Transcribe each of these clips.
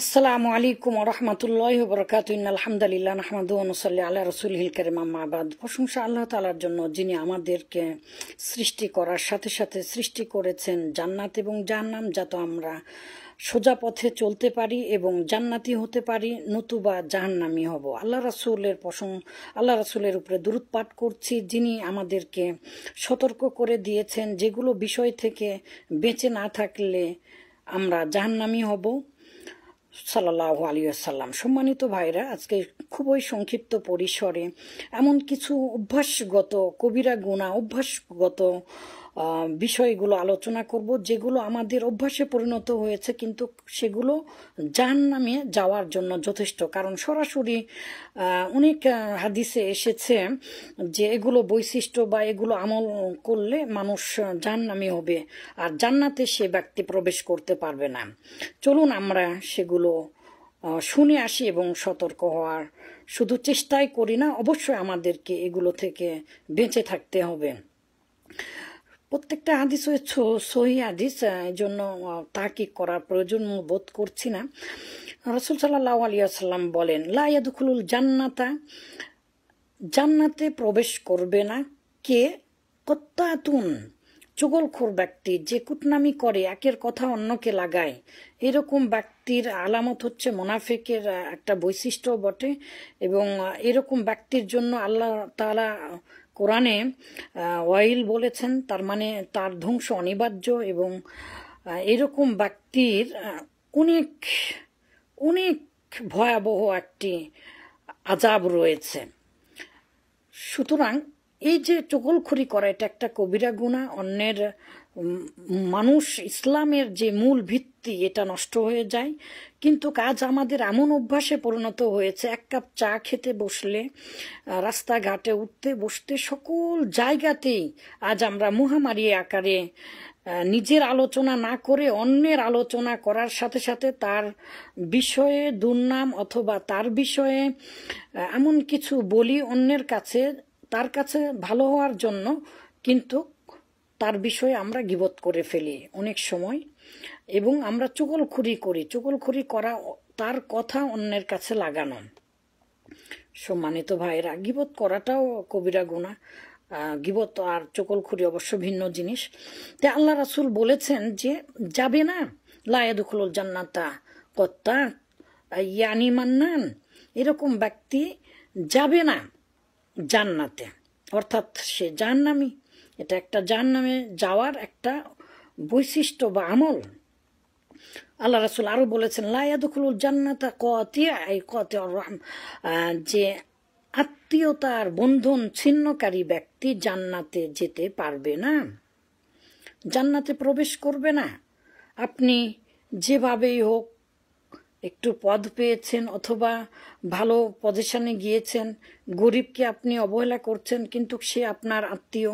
আসসালামু আলাইকুম রহমতুল্লাহ বরকাত আলহামদুলিল্লাহ নাহমাদুনসল্লি আল্লাহ রসুল হিল করিম আম্মাবাদ প্রশংসা আল্লাহ তালার জন্য যিনি আমাদেরকে সৃষ্টি করার সাথে সাথে সৃষ্টি করেছেন জান্নাত এবং জাহান্নাম যাতে আমরা সোজা পথে চলতে পারি এবং জান্নাতি হতে পারি নতুবা জাহান্নামি হব আল্লাহ রাসুলের প্রসঙ্গ আল্লাহ রাসুলের উপরে দূরত পাঠ করছি যিনি আমাদেরকে সতর্ক করে দিয়েছেন যেগুলো বিষয় থেকে বেঁচে না থাকলে আমরা জাহান্নামি হব সাল্লাহ আলী আসাল্লাম সম্মানিত ভাইরা আজকে খুবই সংক্ষিপ্ত পরিসরে এমন কিছু অভ্যাসগত কবিরা গুণা অভ্যাসগত বিষয়গুলো আলোচনা করব যেগুলো আমাদের অভ্যাসে পরিণত হয়েছে কিন্তু সেগুলো যান নামে যাওয়ার জন্য যথেষ্ট কারণ সরাসরি অনেক হাদিসে এসেছে যে এগুলো বৈশিষ্ট্য বা এগুলো আমল করলে মানুষ যান নামে হবে আর জান্নাতে সে ব্যক্তি প্রবেশ করতে পারবে না চলুন আমরা সেগুলো শুনে আসি এবং সতর্ক হওয়ার শুধু চেষ্টাই করি না অবশ্যই আমাদেরকে এগুলো থেকে বেঁচে থাকতে হবে প্রত্যেকটা হাদিস ওই সহি হাদিস জন্য কি করার প্রয়োজন বোধ করছি না রসুল সাল্লাহ আলিয়াল্লাম বলেন লাইয়াদুখুল জান্নাতা জান্নাতে প্রবেশ করবে না কে কত্তাতুন চুগলখোর ব্যক্তি যে কুটনামি করে একের কথা অন্যকে লাগায় এরকম ব্যক্তির আলামত হচ্ছে মোনাফেকের একটা বৈশিষ্ট্য বটে এবং এরকম ব্যক্তির জন্য আল্লাহ তালা কোরআনে ওয়াইল বলেছেন তার মানে তার ধ্বংস অনিবার্য এবং এরকম ব্যক্তির অনেক অনেক ভয়াবহ একটি আজাব রয়েছে সুতরাং এই যে চকলখুরি করা এটা একটা কবিরা গুণা অন্যের মানুষ ইসলামের যে মূল ভিত্তি এটা নষ্ট হয়ে যায় কিন্তু কাজ আমাদের এমন অভ্যাসে পরিণত হয়েছে এক কাপ চা খেতে বসলে রাস্তাঘাটে উঠতে বসতে সকল জায়গাতেই আজ আমরা মহামারী আকারে নিজের আলোচনা না করে অন্যের আলোচনা করার সাথে সাথে তার বিষয়ে দুর্নাম অথবা তার বিষয়ে এমন কিছু বলি অন্যের কাছে তার কাছে ভালো হওয়ার জন্য কিন্তু তার বিষয়ে আমরা গিবত করে ফেলি অনেক সময় এবং আমরা চুগলখুরি করি চুগলখুরি করা তার কথা অন্যের কাছে লাগানো সম্মানিত ভাইয়েরা গিবত করাটাও কবিরা গুণা গিবত আর চকলখুরি অবশ্য ভিন্ন জিনিস তে আল্লাহ রাসুল বলেছেন যে যাবে না লায়া দুখল জান্নাতা কত্তা ইয়ানি মান্নান এরকম ব্যক্তি যাবে না জান্নাতে অর্থাৎ সে জাহান্নামি এটা একটা জাহান্নামে যাওয়ার একটা বৈশিষ্ট্য বা আমল আল্লাহ রাসুল আরও বলেছেন লায়াদুকুল জান্নাতা কতিয়া এই কতে রহম যে আত্মীয়তার বন্ধন ছিন্নকারী ব্যক্তি জান্নাতে যেতে পারবে না জান্নাতে প্রবেশ করবে না আপনি যেভাবেই হোক একটু পদ পেয়েছেন অথবা ভালো পজিশনে গিয়েছেন গরিবকে আপনি অবহেলা করছেন কিন্তু সে আপনার আত্মীয়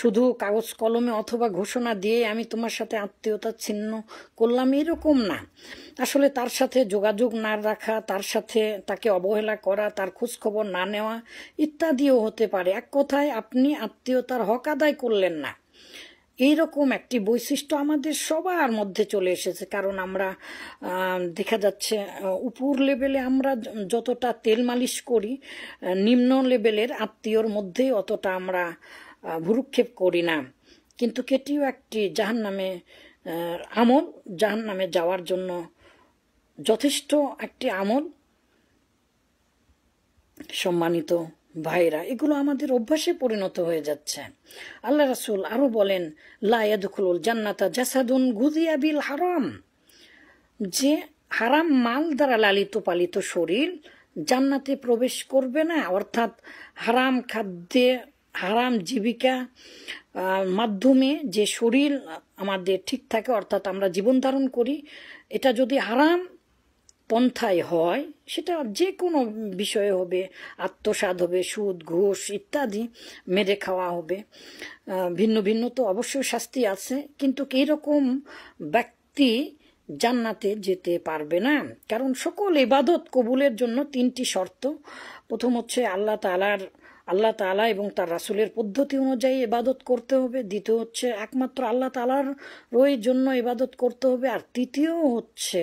শুধু কাগজ কলমে অথবা ঘোষণা দিয়ে আমি তোমার সাথে আত্মীয়তা ছিন্ন করলাম এরকম না আসলে তার সাথে যোগাযোগ না রাখা তার সাথে তাকে অবহেলা করা তার খোঁজখবর না নেওয়া ইত্যাদিও হতে পারে এক কথায় আপনি আত্মীয়তার হক আদায় করলেন না এইরকম একটি বৈশিষ্ট্য আমাদের সবার মধ্যে চলে এসেছে কারণ আমরা দেখা যাচ্ছে উপর লেভেলে আমরা যতটা তেল মালিশ করি নিম্ন লেভেলের আত্মীয়র মধ্যে অতটা আমরা ভুরুক্ষেপ করি না কিন্তু কেটিও একটি জাহান নামে আমল জাহান নামে যাওয়ার জন্য যথেষ্ট একটি আমল সম্মানিত ভাইরা এগুলো আমাদের অভ্যাসে পরিণত হয়ে যাচ্ছে আল্লাহ রাসুল আরো বলেন লায়াদুল জান্নাতা জাসাদুন গুজিয়া বিল হারাম যে হারাম মাল দ্বারা লালিত পালিত শরীর জান্নাতে প্রবেশ করবে না অর্থাৎ হারাম খাদ্যে হারাম জীবিকা মাধ্যমে যে শরীর আমাদের ঠিক থাকে অর্থাৎ আমরা জীবন ধারণ করি এটা যদি হারাম পন্থায় হয় সেটা যে কোনো বিষয়ে হবে আত্মসাদ হবে সুদ ঘুষ ইত্যাদি মেরে খাওয়া হবে ভিন্ন ভিন্ন তো অবশ্যই শাস্তি আছে কিন্তু কীরকম ব্যক্তি জান্নাতে যেতে পারবে না কারণ সকল ইবাদত কবুলের জন্য তিনটি শর্ত প্রথম হচ্ছে আল্লাহ তালার আল্লাহ তালা এবং তার রাসুলের পদ্ধতি অনুযায়ী এবাদত করতে হবে দ্বিতীয় হচ্ছে একমাত্র আল্লাহ তালার রই জন্য এবাদত করতে হবে আর তৃতীয় হচ্ছে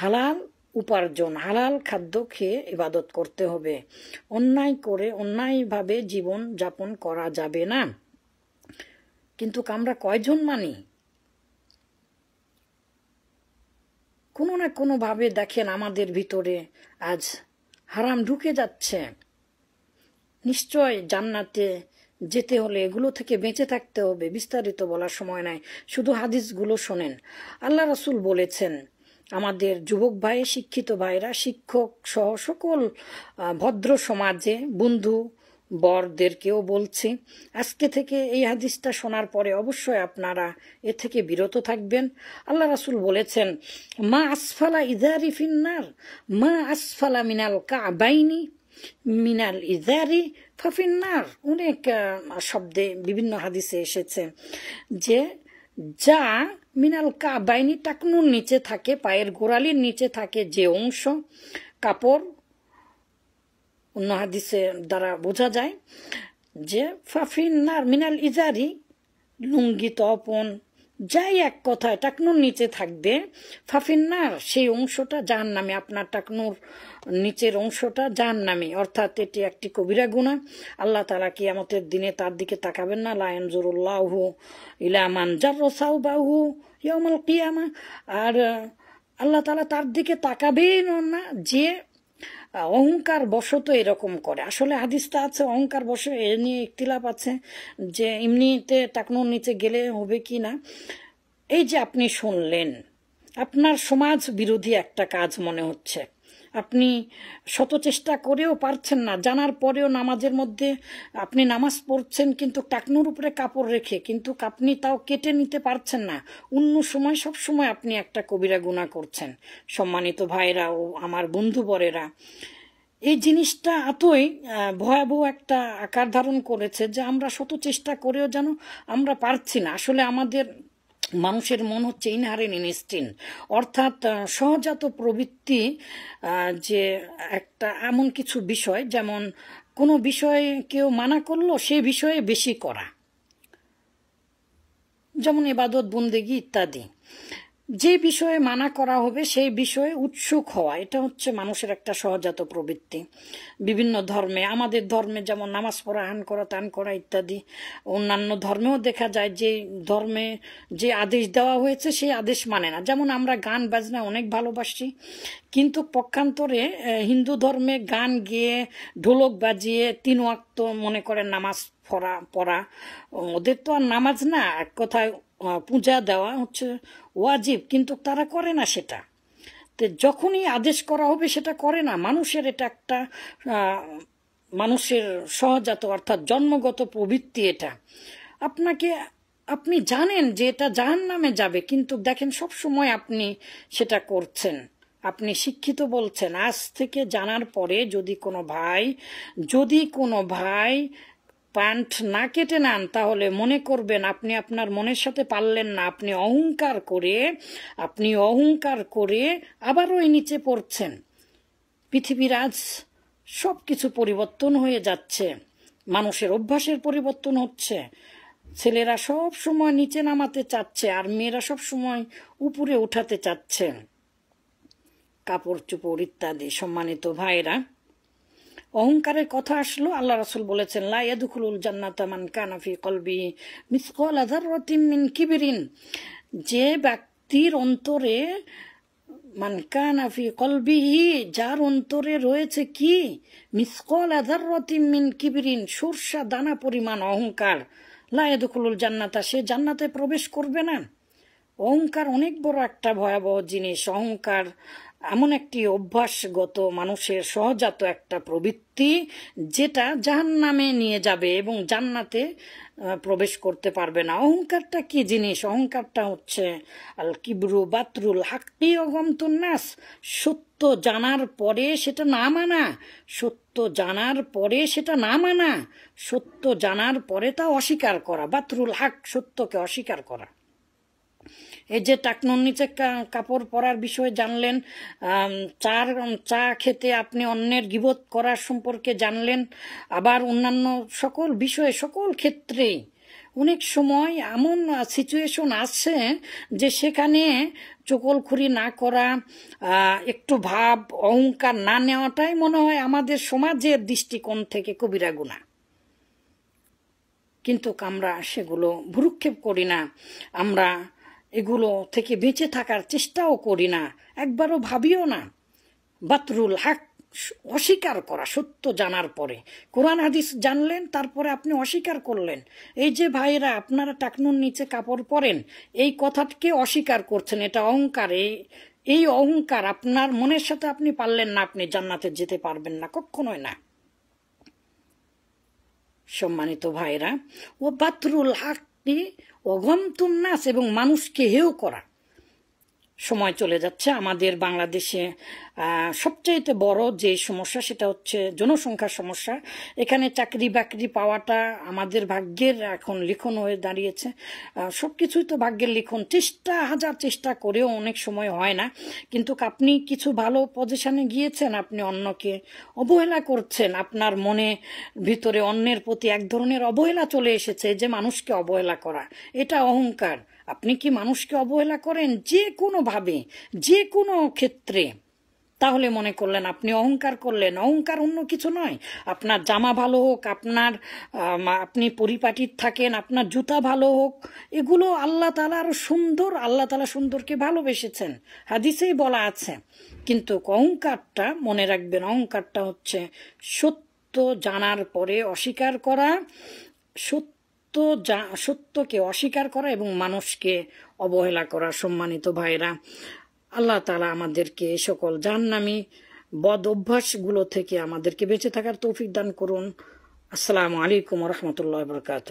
হালাল উপার্জন হালাল খাদ্য খেয়ে ইবাদত করতে হবে অন্যায় করে অন্যায়ভাবে জীবন যাপন করা যাবে না কিন্তু আমরা কয়জন মানি কোনো না কোনোভাবে দেখেন আমাদের ভিতরে আজ হারাম ঢুকে যাচ্ছে নিশ্চয় জান্নাতে যেতে হলে এগুলো থেকে বেঁচে থাকতে হবে বিস্তারিত বলার সময় নাই শুধু হাদিসগুলো শোনেন আল্লাহ রাসুল বলেছেন আমাদের যুবক ভাই শিক্ষিত ভাইরা শিক্ষক সহ সকল ভদ্র সমাজে বন্ধু বরদেরকেও বলছি আজকে থেকে এই হাদিসটা শোনার পরে অবশ্যই আপনারা এ থেকে বিরত থাকবেন আল্লাহ রাসুল বলেছেন মা আসফালা ইজারি ফিন্নার মা আসফালা মিনাল কাবাইনি মিনাল ইজারি ফাফিন্নার অনেক শব্দে বিভিন্ন হাদিসে এসেছে যে যা মিনাল কাবাইনি টাকনুর নিচে থাকে পায়ের গোড়ালির নিচে থাকে যে অংশ কাপড় অন্য হাদিসে দ্বারা বোঝা যায় যে ফাফিন্নার মিনাল ইজারি লুঙ্গি তপন যাই এক কথায় টাকনুর নিচে থাকবে ফাফিন্নার সেই অংশটা যার নামে আপনার টাকনুর নিচের অংশটা যার নামে অর্থাৎ এটি একটি কবিরা গুণা আল্লাহ তালা কিয়ামতের দিনে তার দিকে তাকাবেন না লায়ন জোরুল্লাহ ইলামান জার রসাউ বাহু ইয়মল কিয়ামা আর আল্লাহ তালা তার দিকে তাকাবেই না যে অহংকার বশত এরকম করে আসলে হাদিসটা আছে অহংকার বশ এ নিয়ে ইকতিলাপ আছে যে এমনিতে টাকনোর নিচে গেলে হবে কি না এই যে আপনি শুনলেন আপনার সমাজ বিরোধী একটা কাজ মনে হচ্ছে আপনি শত চেষ্টা করেও পারছেন না জানার পরেও নামাজের মধ্যে আপনি নামাজ পড়ছেন কিন্তু টাকনুর উপরে কাপড় রেখে কিন্তু আপনি তাও কেটে নিতে পারছেন না অন্য সময় সব সময় আপনি একটা কবিরা গুণা করছেন সম্মানিত ভাইরা ও আমার বন্ধুবরেরা এই জিনিসটা এতই ভয়াবহ একটা আকার ধারণ করেছে যে আমরা শত চেষ্টা করেও যেন আমরা পারছি না আসলে আমাদের মানুষের মন হচ্ছে ইনহারেন ইনস্টিন অর্থাৎ সহজাত প্রবৃত্তি যে একটা এমন কিছু বিষয় যেমন কোনো বিষয়ে কেউ মানা করলো সে বিষয়ে বেশি করা যেমন এবাদত বন্দেগি ইত্যাদি যে বিষয়ে মানা করা হবে সেই বিষয়ে উৎসুক হওয়া এটা হচ্ছে মানুষের একটা সহজাত প্রবৃত্তি বিভিন্ন ধর্মে আমাদের ধর্মে যেমন নামাজ পড়া হান করা তান করা ইত্যাদি অন্যান্য ধর্মেও দেখা যায় যে ধর্মে যে আদেশ দেওয়া হয়েছে সেই আদেশ মানে না যেমন আমরা গান বাজনা অনেক ভালোবাসি কিন্তু পক্ষান্তরে হিন্দু ধর্মে গান গেয়ে ঢোলক বাজিয়ে তিন ওয়াক্ত মনে করেন নামাজ পড়া পড়া ওদের তো আর নামাজ না এক কথায় পূজা দেওয়া হচ্ছে ওয়াজিব কিন্তু তারা করে না সেটা তো যখনই আদেশ করা হবে সেটা করে না মানুষের এটা একটা মানুষের সহজাত অর্থাৎ জন্মগত প্রবৃত্তি এটা আপনাকে আপনি জানেন যে এটা জাহান নামে যাবে কিন্তু দেখেন সব সময় আপনি সেটা করছেন আপনি শিক্ষিত বলছেন আজ থেকে জানার পরে যদি কোনো ভাই যদি কোনো ভাই প্যান্ট না কেটে নেন তাহলে মনে করবেন আপনি আপনার মনের সাথে পারলেন না আপনি অহংকার করে আপনি অহংকার করে আবার ওই নিচে পড়ছেন পৃথিবীর আজ সব কিছু পরিবর্তন হয়ে যাচ্ছে মানুষের অভ্যাসের পরিবর্তন হচ্ছে ছেলেরা সব সময় নিচে নামাতে চাচ্ছে আর মেয়েরা সব সময় উপরে উঠাতে চাচ্ছে কাপড় চোপড় ইত্যাদি সম্মানিত ভাইরা অহংকারের কথা আসলো আল্লাহ রাসুল বলেছেন লাইয়াদুকুল জান্নাতামান কানাফি কলবি মিসকল আধার মিন কিবিরিন যে ব্যক্তির অন্তরে কানাফি কলবিহি যার অন্তরে রয়েছে কি মিসকল আধার মিন কিবিরিন সর্ষা দানা পরিমাণ অহংকার লায়াদুকুল জান্নাতা সে জান্নাতে প্রবেশ করবে না অহংকার অনেক বড় একটা ভয়াবহ জিনিস অহংকার এমন একটি অভ্যাসগত মানুষের সহজাত একটা প্রবৃত্তি যেটা জাহান নামে নিয়ে যাবে এবং জান্নাতে প্রবেশ করতে পারবে না অহংকারটা কি জিনিস অহংকারটা হচ্ছে আল কিবরু বাতরুল হাক্কি নাস সত্য জানার পরে সেটা না মানা সত্য জানার পরে সেটা না মানা সত্য জানার পরে তা অস্বীকার করা বাতরুল হাক সত্যকে অস্বীকার করা এই যে টাকনুর নিচে কাপড় পরার বিষয়ে জানলেন চার চা খেতে আপনি অন্যের গিবত করার সম্পর্কে জানলেন আবার অন্যান্য সকল বিষয়ে সকল ক্ষেত্রেই অনেক সময় এমন সিচুয়েশন আসছে যে সেখানে চকলখুরি না করা একটু ভাব অহংকার না নেওয়াটাই মনে হয় আমাদের সমাজের দৃষ্টিকোণ থেকে কবিরা গুণা কিন্তু আমরা সেগুলো ভুরুক্ষেপ করি না আমরা এগুলো থেকে বেঁচে থাকার চেষ্টাও করি না একবারও ভাবিও না বাতরুল হাক অস্বীকার করা সত্য জানার পরে কোরআন হাদিস জানলেন তারপরে আপনি অস্বীকার করলেন এই যে ভাইরা আপনারা টাকনুর নিচে কাপড় পরেন এই কথাটাকে অস্বীকার করছেন এটা অহংকার এই এই অহংকার আপনার মনের সাথে আপনি পারলেন না আপনি জান্নাতে যেতে পারবেন না কখনোই না সম্মানিত ভাইরা ও বাতরুল হাক অগন্তুন্নাস এবং মানুষকে হেও করা সময় চলে যাচ্ছে আমাদের বাংলাদেশে সবচেয়ে বড় যে সমস্যা সেটা হচ্ছে জনসংখ্যার সমস্যা এখানে চাকরি বাকরি পাওয়াটা আমাদের ভাগ্যের এখন লিখন হয়ে দাঁড়িয়েছে সব কিছুই তো ভাগ্যের লিখন চেষ্টা হাজার চেষ্টা করেও অনেক সময় হয় না কিন্তু আপনি কিছু ভালো পজিশানে গিয়েছেন আপনি অন্যকে অবহেলা করছেন আপনার মনে ভিতরে অন্যের প্রতি এক ধরনের অবহেলা চলে এসেছে যে মানুষকে অবহেলা করা এটা অহংকার আপনি কি মানুষকে অবহেলা করেন যে কোনোভাবে যে কোনো ক্ষেত্রে তাহলে মনে করলেন আপনি অহংকার করলেন অহংকার অন্য কিছু নয় আপনার জামা ভালো হোক আপনার আপনি পরিপাটির থাকেন আপনার জুতা ভালো হোক এগুলো আল্লাহ তালা আরও সুন্দর আল্লাহ তালা সুন্দরকে ভালোবেসেছেন হাদিসেই বলা আছে কিন্তু অহংকারটা মনে রাখবেন অহংকারটা হচ্ছে সত্য জানার পরে অস্বীকার করা সত্য যা সত্যকে অস্বীকার করা এবং মানুষকে অবহেলা করা সম্মানিত ভাইরা আল্লাহ তালা আমাদেরকে সকল জাহান্নামি বদ অভ্যাসগুলো থেকে আমাদেরকে বেঁচে থাকার তৌফিক দান করুন আসসালামু আলাইকুম রহমতুল্লাহ বরকাত